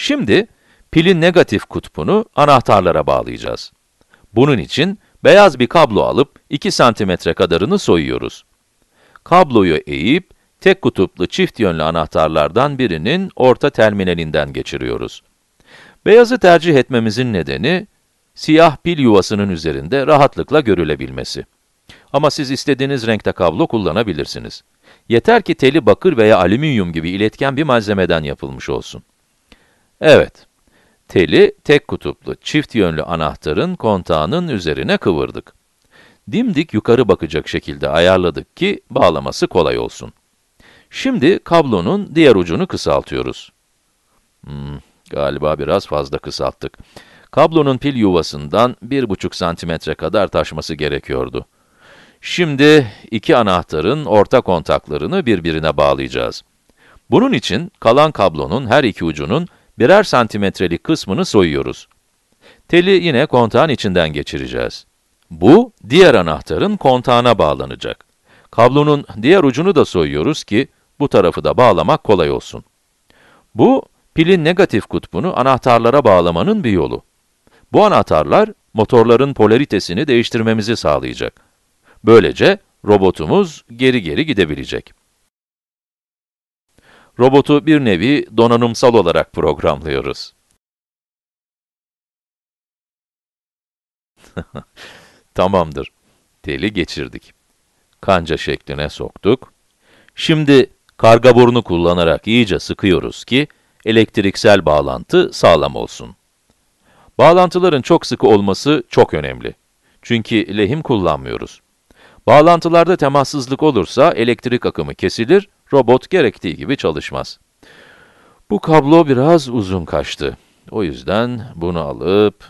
Şimdi pilin negatif kutbunu anahtarlara bağlayacağız. Bunun için beyaz bir kablo alıp 2 cm kadarını soyuyoruz. Kabloyu eğip tek kutuplu çift yönlü anahtarlardan birinin orta terminalinden geçiriyoruz. Beyazı tercih etmemizin nedeni siyah pil yuvasının üzerinde rahatlıkla görülebilmesi. Ama siz istediğiniz renkte kablo kullanabilirsiniz. Yeter ki teli bakır veya alüminyum gibi iletken bir malzemeden yapılmış olsun. Evet, teli tek kutuplu çift yönlü anahtarın kontağının üzerine kıvırdık. Dimdik yukarı bakacak şekilde ayarladık ki bağlaması kolay olsun. Şimdi kablonun diğer ucunu kısaltıyoruz. Hmm, galiba biraz fazla kısalttık. Kablonun pil yuvasından 1,5 santimetre kadar taşması gerekiyordu. Şimdi iki anahtarın orta kontaklarını birbirine bağlayacağız. Bunun için kalan kablonun her iki ucunun birer santimetrelik kısmını soyuyoruz. Teli yine kontağın içinden geçireceğiz. Bu, diğer anahtarın kontağına bağlanacak. Kablonun diğer ucunu da soyuyoruz ki, bu tarafı da bağlamak kolay olsun. Bu, pilin negatif kutbunu anahtarlara bağlamanın bir yolu. Bu anahtarlar, motorların polaritesini değiştirmemizi sağlayacak. Böylece robotumuz geri geri gidebilecek. Robotu bir nevi donanımsal olarak programlıyoruz. Tamamdır. deli geçirdik. Kanca şekline soktuk. Şimdi karga borunu kullanarak iyice sıkıyoruz ki elektriksel bağlantı sağlam olsun. Bağlantıların çok sıkı olması çok önemli. Çünkü lehim kullanmıyoruz. Bağlantılarda temassızlık olursa elektrik akımı kesilir robot gerektiği gibi çalışmaz. Bu kablo biraz uzun kaçtı. O yüzden bunu alıp...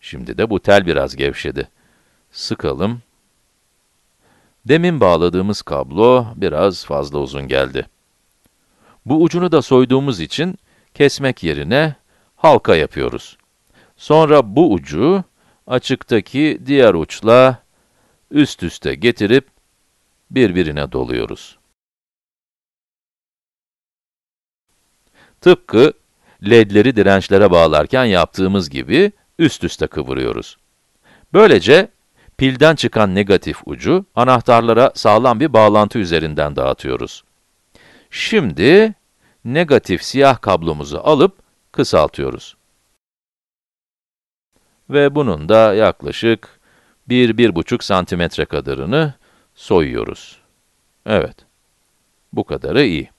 Şimdi de bu tel biraz gevşedi. Sıkalım. Demin bağladığımız kablo biraz fazla uzun geldi. Bu ucunu da soyduğumuz için kesmek yerine halka yapıyoruz. Sonra bu ucu açıktaki diğer uçla üst üste getirip birbirine doluyoruz. Tıpkı ledleri dirençlere bağlarken yaptığımız gibi üst üste kıvırıyoruz. Böylece pilden çıkan negatif ucu anahtarlara sağlam bir bağlantı üzerinden dağıtıyoruz. Şimdi negatif siyah kablomuzu alıp kısaltıyoruz. Ve bunun da yaklaşık 1-1,5 santimetre kadarını soyuyoruz. Evet, bu kadarı iyi.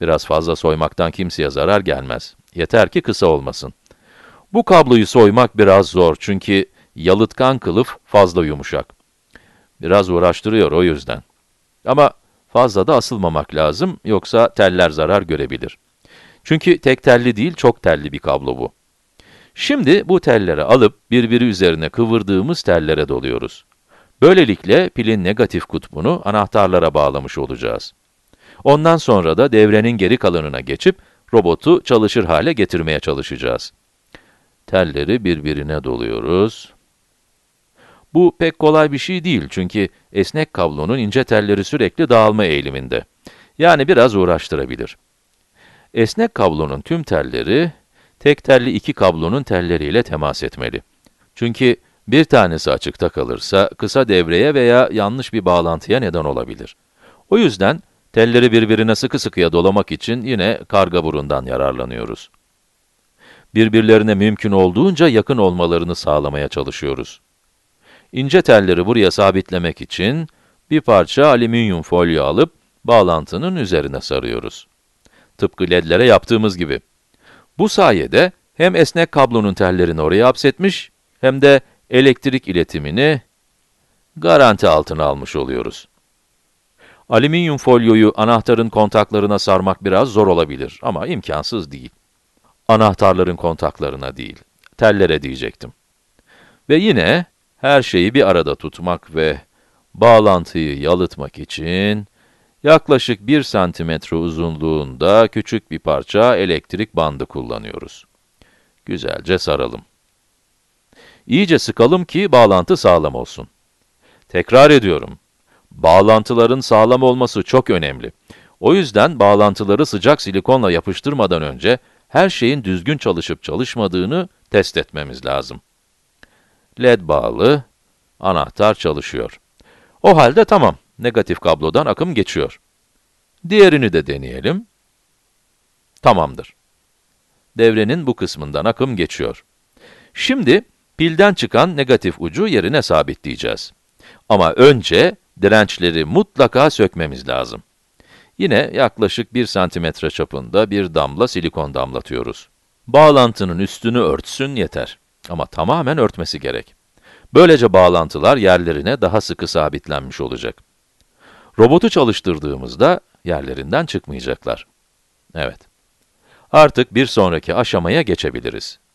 Biraz fazla soymaktan kimseye zarar gelmez. Yeter ki kısa olmasın. Bu kabloyu soymak biraz zor çünkü yalıtkan kılıf fazla yumuşak. Biraz uğraştırıyor o yüzden. Ama fazla da asılmamak lazım yoksa teller zarar görebilir. Çünkü tek telli değil çok telli bir kablo bu. Şimdi bu telleri alıp birbiri üzerine kıvırdığımız tellere doluyoruz. Böylelikle pilin negatif kutbunu anahtarlara bağlamış olacağız. Ondan sonra da devrenin geri kalanına geçip robotu çalışır hale getirmeye çalışacağız. Telleri birbirine doluyoruz. Bu pek kolay bir şey değil çünkü esnek kablonun ince telleri sürekli dağılma eğiliminde. Yani biraz uğraştırabilir. Esnek kablonun tüm telleri, tek telli iki kablonun telleriyle temas etmeli. Çünkü bir tanesi açıkta kalırsa kısa devreye veya yanlış bir bağlantıya neden olabilir. O yüzden Telleri birbirine sıkı sıkıya dolamak için yine karga burundan yararlanıyoruz. Birbirlerine mümkün olduğunca yakın olmalarını sağlamaya çalışıyoruz. İnce telleri buraya sabitlemek için bir parça alüminyum folyo alıp bağlantının üzerine sarıyoruz. Tıpkı ledlere yaptığımız gibi. Bu sayede hem esnek kablonun tellerini oraya hapsetmiş hem de elektrik iletimini garanti altına almış oluyoruz. Alüminyum folyoyu anahtarın kontaklarına sarmak biraz zor olabilir ama imkansız değil. Anahtarların kontaklarına değil, tellere diyecektim. Ve yine her şeyi bir arada tutmak ve bağlantıyı yalıtmak için yaklaşık 1 santimetre uzunluğunda küçük bir parça elektrik bandı kullanıyoruz. Güzelce saralım. İyice sıkalım ki bağlantı sağlam olsun. Tekrar ediyorum. Bağlantıların sağlam olması çok önemli. O yüzden bağlantıları sıcak silikonla yapıştırmadan önce her şeyin düzgün çalışıp çalışmadığını test etmemiz lazım. LED bağlı, anahtar çalışıyor. O halde tamam, negatif kablodan akım geçiyor. Diğerini de deneyelim. Tamamdır. Devrenin bu kısmından akım geçiyor. Şimdi pilden çıkan negatif ucu yerine sabitleyeceğiz. Ama önce dirençleri mutlaka sökmemiz lazım. Yine yaklaşık 1 santimetre çapında bir damla silikon damlatıyoruz. Bağlantının üstünü örtsün yeter. Ama tamamen örtmesi gerek. Böylece bağlantılar yerlerine daha sıkı sabitlenmiş olacak. Robotu çalıştırdığımızda yerlerinden çıkmayacaklar. Evet. Artık bir sonraki aşamaya geçebiliriz.